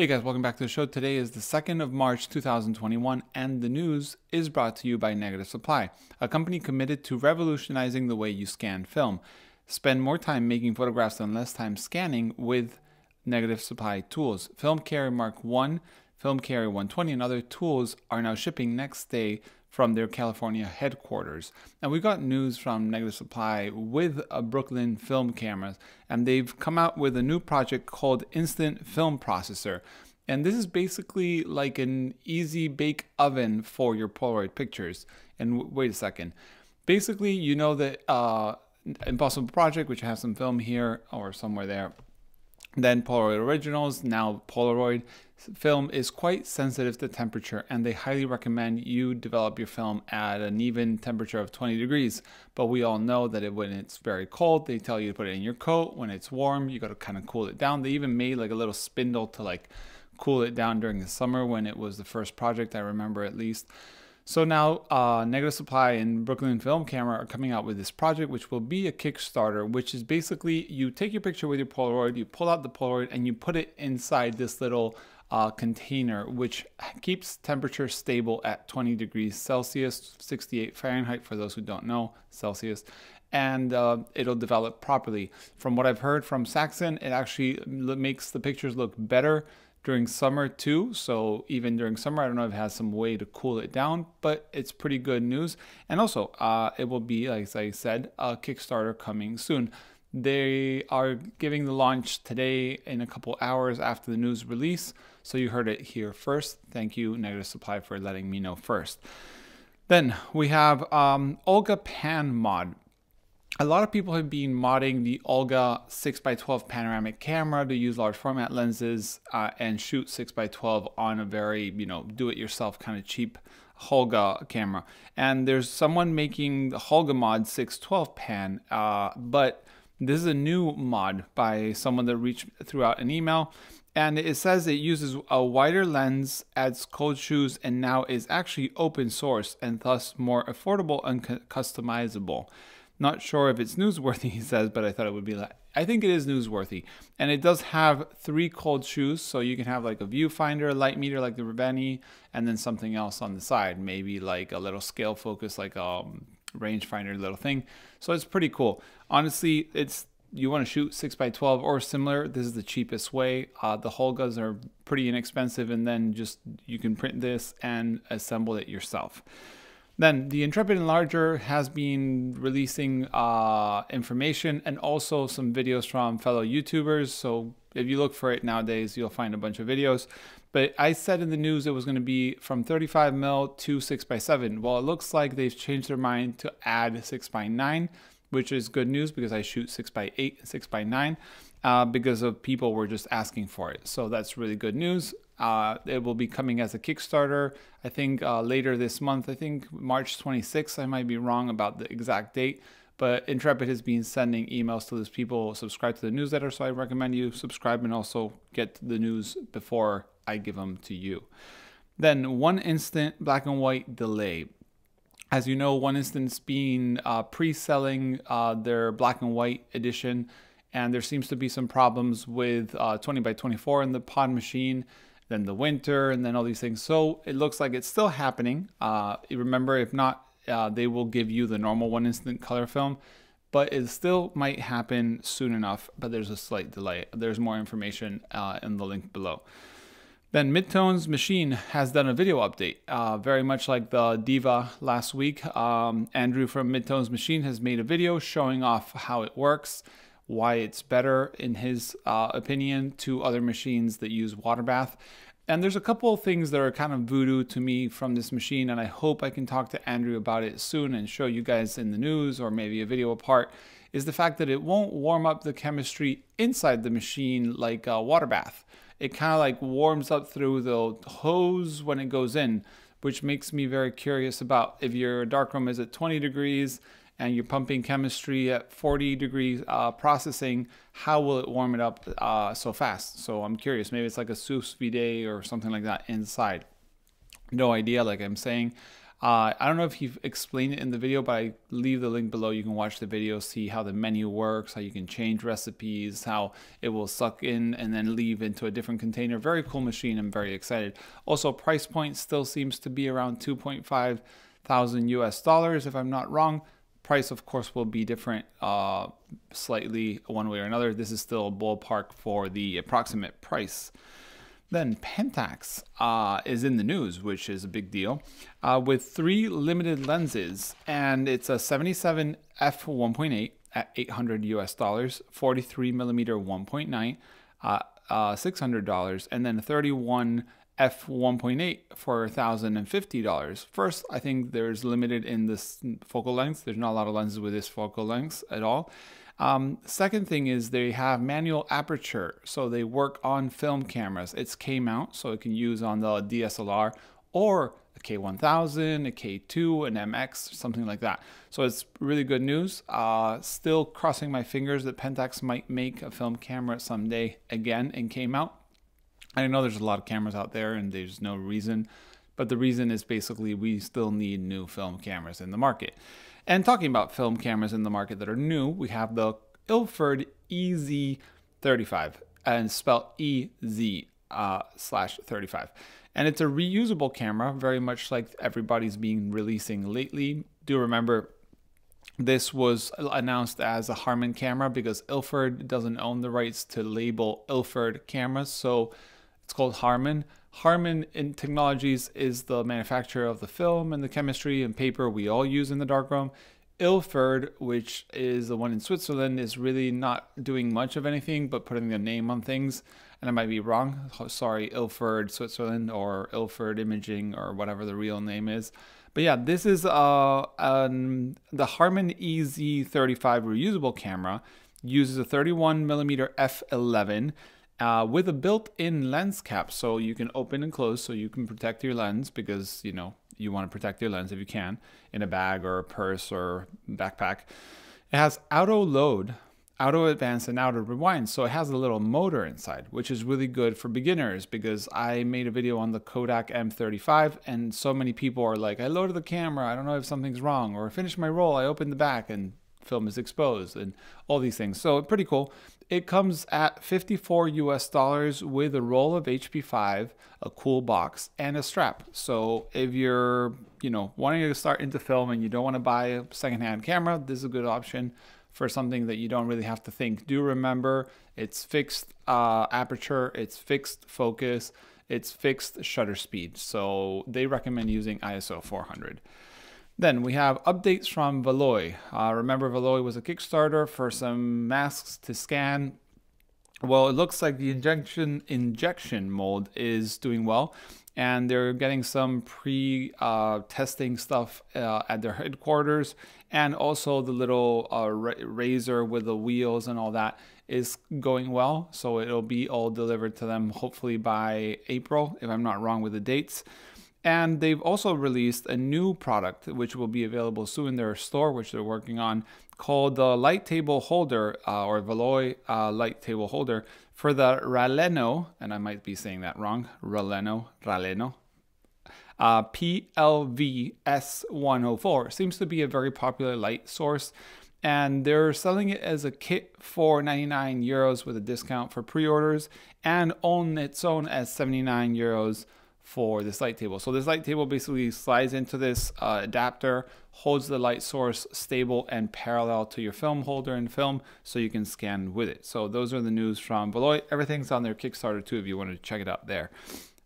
Hey guys, welcome back to the show. Today is the 2nd of March 2021, and the news is brought to you by Negative Supply, a company committed to revolutionizing the way you scan film. Spend more time making photographs and less time scanning with Negative Supply tools. Film Carry Mark 1 Film Carrier 120 and other tools are now shipping next day from their California headquarters. And we got news from Negative Supply with a uh, Brooklyn film cameras, and they've come out with a new project called Instant Film Processor. And this is basically like an easy bake oven for your Polaroid pictures. And wait a second. Basically, you know that uh, Impossible Project, which has some film here or somewhere there, then Polaroid Originals, now Polaroid film is quite sensitive to temperature and they highly recommend you develop your film at an even temperature of 20 degrees. But we all know that it, when it's very cold, they tell you to put it in your coat. When it's warm, you got to kind of cool it down. They even made like a little spindle to like cool it down during the summer when it was the first project I remember at least. So now uh, Negative Supply and Brooklyn Film Camera are coming out with this project, which will be a Kickstarter, which is basically you take your picture with your Polaroid, you pull out the Polaroid, and you put it inside this little uh, container, which keeps temperature stable at 20 degrees Celsius, 68 Fahrenheit for those who don't know Celsius, and uh, it'll develop properly. From what I've heard from Saxon, it actually makes the pictures look better during summer too. So even during summer, I don't know if it has some way to cool it down, but it's pretty good news. And also, uh, it will be, as I said, a Kickstarter coming soon. They are giving the launch today in a couple hours after the news release. So you heard it here first. Thank you, Negative Supply, for letting me know first. Then we have um, Olga Pan mod a lot of people have been modding the Olga 6x12 panoramic camera to use large format lenses uh, and shoot 6x12 on a very, you know, do it yourself kind of cheap Holga camera. And there's someone making the Holga mod 612 pan, uh, but this is a new mod by someone that reached throughout an email. And it says it uses a wider lens, adds cold shoes, and now is actually open source and thus more affordable and customizable. Not sure if it's newsworthy, he says, but I thought it would be like, I think it is newsworthy. And it does have three cold shoes, so you can have like a viewfinder, a light meter like the Ravani, and then something else on the side, maybe like a little scale focus, like a um, rangefinder little thing. So it's pretty cool. Honestly, it's you want to shoot 6x12 or similar, this is the cheapest way. Uh, the Holgas are pretty inexpensive, and then just you can print this and assemble it yourself. Then the Intrepid Enlarger has been releasing uh, information and also some videos from fellow YouTubers. So if you look for it nowadays, you'll find a bunch of videos. But I said in the news it was going to be from 35 mil to 6x7. Well, it looks like they've changed their mind to add 6x9, which is good news because I shoot 6x8 6x9 uh, because of people were just asking for it. So that's really good news. Uh, it will be coming as a Kickstarter, I think uh, later this month. I think March 26th. I might be wrong about the exact date, but Intrepid has been sending emails to those people. Subscribe to the newsletter, so I recommend you subscribe and also get the news before I give them to you. Then one instant black and white delay. As you know, One Instant's been uh, pre-selling uh, their black and white edition, and there seems to be some problems with uh, 20 by 24 in the pod machine then the winter, and then all these things. So it looks like it's still happening. Uh, remember, if not, uh, they will give you the normal one instant color film, but it still might happen soon enough, but there's a slight delay. There's more information uh, in the link below. Then Midtone's machine has done a video update, uh, very much like the Diva last week. Um, Andrew from Midtone's machine has made a video showing off how it works, why it's better, in his uh, opinion, to other machines that use water bath. And there's a couple of things that are kind of voodoo to me from this machine, and I hope I can talk to Andrew about it soon and show you guys in the news or maybe a video apart, is the fact that it won't warm up the chemistry inside the machine like a water bath. It kind of like warms up through the hose when it goes in, which makes me very curious about if your darkroom is at 20 degrees and you're pumping chemistry at 40 degrees uh, processing, how will it warm it up uh, so fast? So I'm curious, maybe it's like a sous vide or something like that inside. No idea, like I'm saying. Uh, I don't know if you've explained it in the video, but I leave the link below. You can watch the video, see how the menu works, how you can change recipes, how it will suck in and then leave into a different container. Very cool machine. I'm very excited. Also, price point still seems to be around 2.5 thousand US dollars, if I'm not wrong price, of course, will be different uh, slightly one way or another. This is still a ballpark for the approximate price. Then Pentax uh, is in the news, which is a big deal, uh, with three limited lenses, and it's a 77 f 1.8 at 800 US dollars, 43 millimeter 1.9, uh, uh $600, and then 31 f1.8 for $1,050. First, I think there's limited in this focal length. There's not a lot of lenses with this focal length at all. Um, second thing is they have manual aperture, so they work on film cameras. It's K-mount, so it can use on the DSLR or a K1000, a K2, an MX, something like that. So it's really good news. Uh, still crossing my fingers that Pentax might make a film camera someday again in K-mount I know there's a lot of cameras out there and there's no reason, but the reason is basically we still need new film cameras in the market. And talking about film cameras in the market that are new, we have the Ilford EZ35 and spelled EZ uh, slash 35. And it's a reusable camera, very much like everybody's been releasing lately. Do remember this was announced as a Harman camera because Ilford doesn't own the rights to label Ilford cameras. So it's called Harman. Harman Technologies is the manufacturer of the film and the chemistry and paper we all use in the darkroom. Ilford, which is the one in Switzerland, is really not doing much of anything but putting their name on things. And I might be wrong. Sorry, Ilford, Switzerland, or Ilford Imaging, or whatever the real name is. But yeah, this is uh, um, the Harman EZ35 reusable camera. Uses a 31 millimeter f11 uh, with a built-in lens cap so you can open and close so you can protect your lens because you know you want to protect your lens if you can in a bag or a purse or backpack it has auto load auto advance and auto rewind so it has a little motor inside which is really good for beginners because i made a video on the kodak m35 and so many people are like i loaded the camera i don't know if something's wrong or finished my roll i open the back and film is exposed and all these things so pretty cool it comes at 54 US dollars with a roll of HP5, a cool box, and a strap. So if you're, you know, wanting to start into film and you don't want to buy a secondhand camera, this is a good option for something that you don't really have to think. Do remember it's fixed uh, aperture, it's fixed focus, it's fixed shutter speed. So they recommend using ISO 400. Then we have updates from Valoy. Uh, remember, Valoy was a Kickstarter for some masks to scan. Well, it looks like the injection injection mold is doing well, and they're getting some pre-testing uh, stuff uh, at their headquarters, and also the little uh, razor with the wheels and all that is going well. So it'll be all delivered to them hopefully by April, if I'm not wrong with the dates. And they've also released a new product, which will be available soon in their store, which they're working on, called the Light Table Holder uh, or Veloy uh, Light Table Holder for the Raleno, and I might be saying that wrong, Raleno, Raleno, uh, PLVS104. Seems to be a very popular light source and they're selling it as a kit for 99 euros with a discount for pre-orders and on its own as 79 euros for this light table. So this light table basically slides into this uh, adapter, holds the light source stable and parallel to your film holder and film so you can scan with it. So those are the news from Beloit. Everything's on their Kickstarter too if you wanted to check it out there.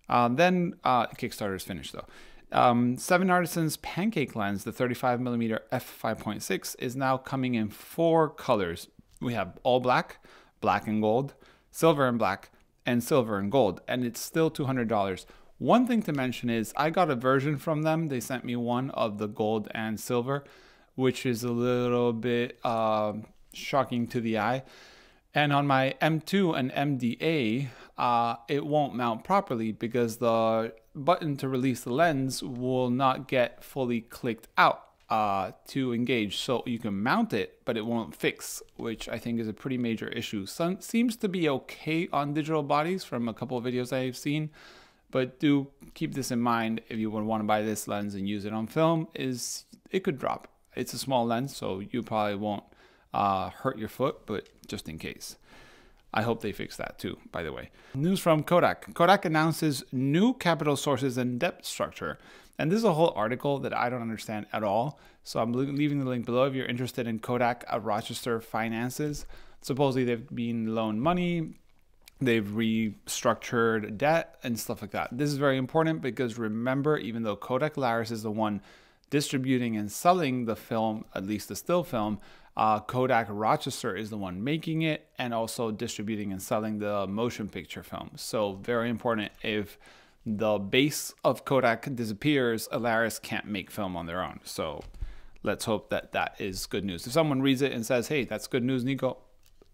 Um, then uh, Kickstarter is finished though. Um, Seven Artisans Pancake Lens, the 35mm f5.6 is now coming in four colors. We have all black, black and gold, silver and black, and silver and gold, and it's still $200 one thing to mention is I got a version from them. They sent me one of the gold and silver, which is a little bit uh, shocking to the eye. And on my M2 and MDA, uh, it won't mount properly because the button to release the lens will not get fully clicked out uh, to engage. So you can mount it, but it won't fix, which I think is a pretty major issue. Some, seems to be okay on digital bodies from a couple of videos I've seen but do keep this in mind if you would want to buy this lens and use it on film is it could drop. It's a small lens, so you probably won't uh, hurt your foot, but just in case. I hope they fix that too, by the way. News from Kodak. Kodak announces new capital sources and debt structure. And this is a whole article that I don't understand at all. So I'm leaving the link below if you're interested in Kodak of Rochester finances. Supposedly they've been loaned money They've restructured debt and stuff like that. This is very important because remember, even though Kodak Laris is the one distributing and selling the film, at least the still film, uh, Kodak Rochester is the one making it and also distributing and selling the motion picture film. So, very important if the base of Kodak disappears, Alaris can't make film on their own. So, let's hope that that is good news. If someone reads it and says, hey, that's good news, Nico,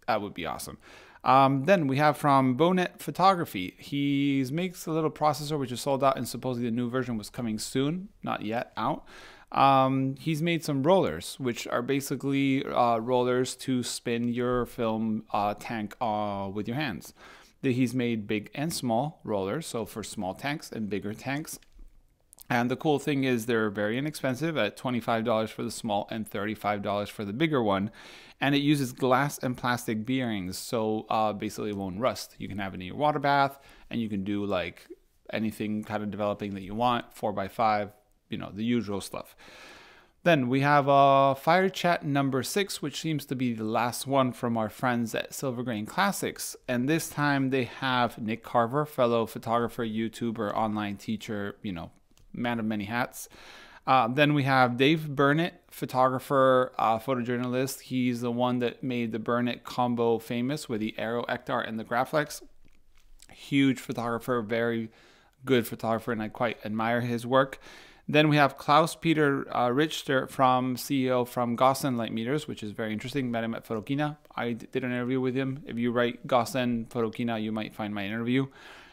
that would be awesome. Um, then we have from Bonet Photography. He makes a little processor which is sold out and supposedly the new version was coming soon, not yet out. Um, he's made some rollers, which are basically uh, rollers to spin your film uh, tank uh, with your hands. He's made big and small rollers, so for small tanks and bigger tanks, and the cool thing is they're very inexpensive at $25 for the small and $35 for the bigger one. And it uses glass and plastic bearings, so uh, basically it won't rust. You can have it in your water bath and you can do like anything kind of developing that you want, 4x5, you know, the usual stuff. Then we have uh, Fire Chat number six, which seems to be the last one from our friends at Silvergrain Classics. And this time they have Nick Carver, fellow photographer, YouTuber, online teacher, you know, man of many hats. Uh, then we have Dave Burnett, photographer, uh, photojournalist. He's the one that made the Burnett combo famous with the Aero Ektar and the Graflex. Huge photographer, very good photographer, and I quite admire his work. Then we have Klaus Peter uh, Richter from CEO from Gossen Light Meters, which is very interesting. Met him at Photokina. I did an interview with him. If you write Gossen Photokina, you might find my interview.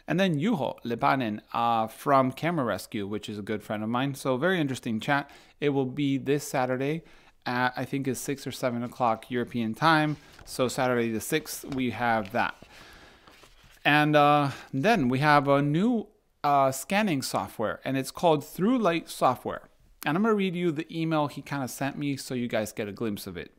And then Yuho Lepanen uh, from Camera Rescue, which is a good friend of mine. So very interesting chat. It will be this Saturday at, I think, is 6 or 7 o'clock European time. So Saturday the 6th, we have that. And uh, then we have a new uh, scanning software, and it's called ThroughLight Software. And I'm going to read you the email he kind of sent me so you guys get a glimpse of it.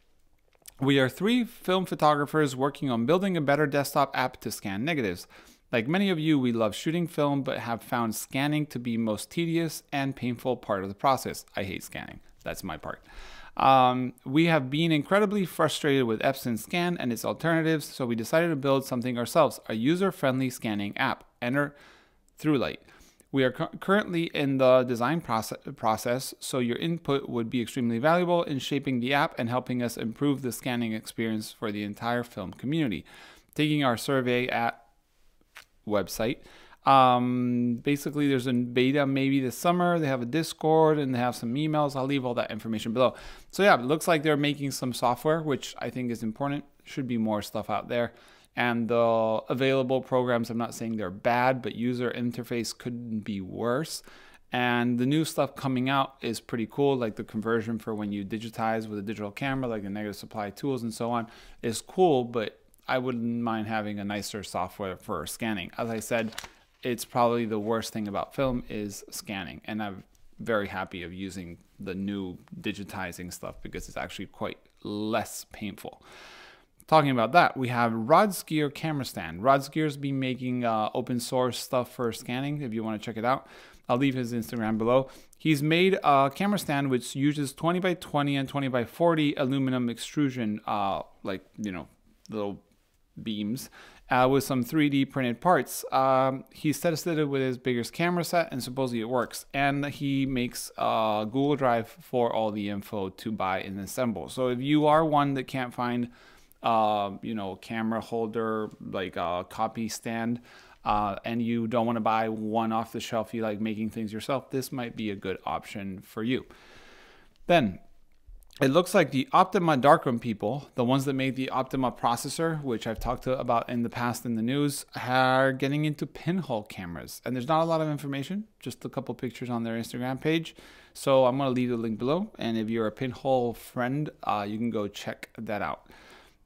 We are three film photographers working on building a better desktop app to scan negatives. Like many of you, we love shooting film, but have found scanning to be most tedious and painful part of the process. I hate scanning. That's my part. Um, we have been incredibly frustrated with Epson Scan and its alternatives, so we decided to build something ourselves, a user-friendly scanning app. Enter Throughlight. We are cu currently in the design proce process, so your input would be extremely valuable in shaping the app and helping us improve the scanning experience for the entire film community. Taking our survey at website. Um, basically, there's a beta maybe this summer. They have a Discord and they have some emails. I'll leave all that information below. So yeah, it looks like they're making some software, which I think is important. Should be more stuff out there. And the available programs, I'm not saying they're bad, but user interface couldn't be worse. And the new stuff coming out is pretty cool, like the conversion for when you digitize with a digital camera, like the negative supply tools and so on, is cool, but I wouldn't mind having a nicer software for scanning. As I said, it's probably the worst thing about film is scanning, and I'm very happy of using the new digitizing stuff because it's actually quite less painful. Talking about that, we have Rod's Gear Camera Stand. Rod's Gear's been making uh, open source stuff for scanning if you want to check it out. I'll leave his Instagram below. He's made a camera stand which uses 20 by 20 and 20 by 40 aluminum extrusion, uh, like, you know, little beams uh, with some 3D printed parts. Um, he tested it with his biggest camera set and supposedly it works. And he makes a Google Drive for all the info to buy and assemble. So if you are one that can't find, uh, you know, camera holder, like a copy stand, uh, and you don't want to buy one off the shelf, you like making things yourself, this might be a good option for you. Then it looks like the Optima Darkroom people, the ones that made the Optima processor, which I've talked about in the past in the news, are getting into pinhole cameras. And there's not a lot of information, just a couple pictures on their Instagram page. So I'm going to leave the link below. And if you're a pinhole friend, uh, you can go check that out.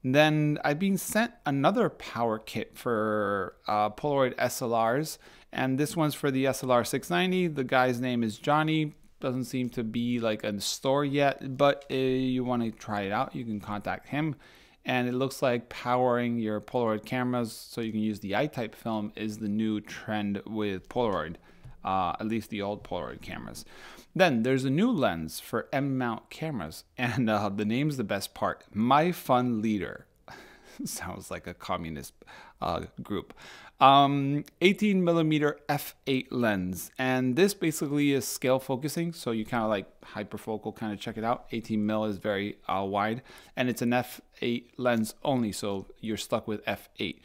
Then I've been sent another power kit for uh, Polaroid SLRs. And this one's for the SLR 690. The guy's name is Johnny doesn't seem to be like the store yet, but uh, you want to try it out, you can contact him. And it looks like powering your Polaroid cameras so you can use the I-type film is the new trend with Polaroid, uh, at least the old Polaroid cameras. Then there's a new lens for M-mount cameras, and uh, the name's the best part, My Fun Leader. Sounds like a communist uh, group. Um, 18 millimeter f8 lens, and this basically is scale focusing, so you kind of like hyperfocal, kind of check it out. 18 mil is very uh, wide, and it's an f8 lens only, so you're stuck with f8.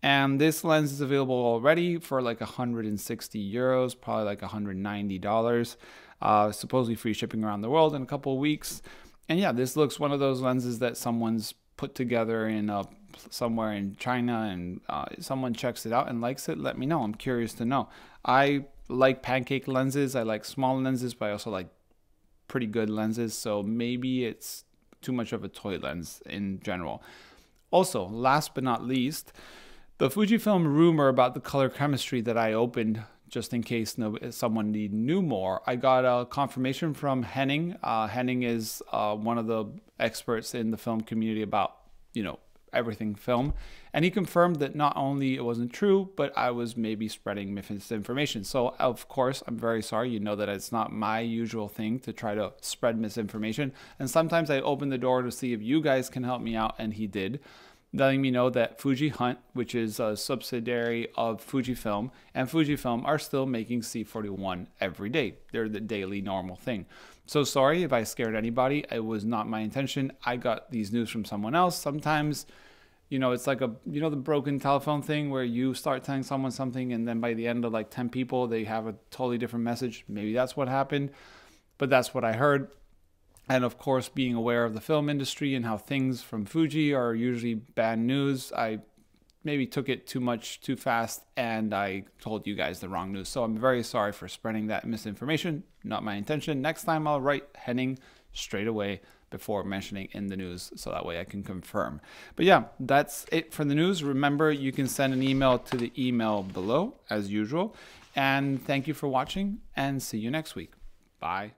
And this lens is available already for like 160 euros, probably like 190 dollars. Uh, supposedly free shipping around the world in a couple of weeks. And yeah, this looks one of those lenses that someone's put together in a somewhere in China and uh, someone checks it out and likes it, let me know. I'm curious to know. I like pancake lenses. I like small lenses, but I also like pretty good lenses. So maybe it's too much of a toy lens in general. Also, last but not least, the Fujifilm rumor about the color chemistry that I opened just in case no, someone need, knew more. I got a confirmation from Henning. Uh, Henning is uh, one of the experts in the film community about you know everything film. And he confirmed that not only it wasn't true, but I was maybe spreading misinformation. So, of course, I'm very sorry. You know that it's not my usual thing to try to spread misinformation. And sometimes I open the door to see if you guys can help me out, and he did letting me know that Fuji Hunt, which is a subsidiary of Fujifilm, and Fujifilm are still making C41 every day. They're the daily normal thing. So sorry if I scared anybody. It was not my intention. I got these news from someone else. Sometimes you know, it's like a you know the broken telephone thing where you start telling someone something and then by the end of like 10 people they have a totally different message. Maybe that's what happened, but that's what I heard. And of course, being aware of the film industry and how things from Fuji are usually bad news, I maybe took it too much too fast and I told you guys the wrong news. So I'm very sorry for spreading that misinformation. Not my intention. Next time I'll write Henning straight away before mentioning in the news so that way I can confirm. But yeah, that's it for the news. Remember, you can send an email to the email below as usual. And thank you for watching and see you next week. Bye.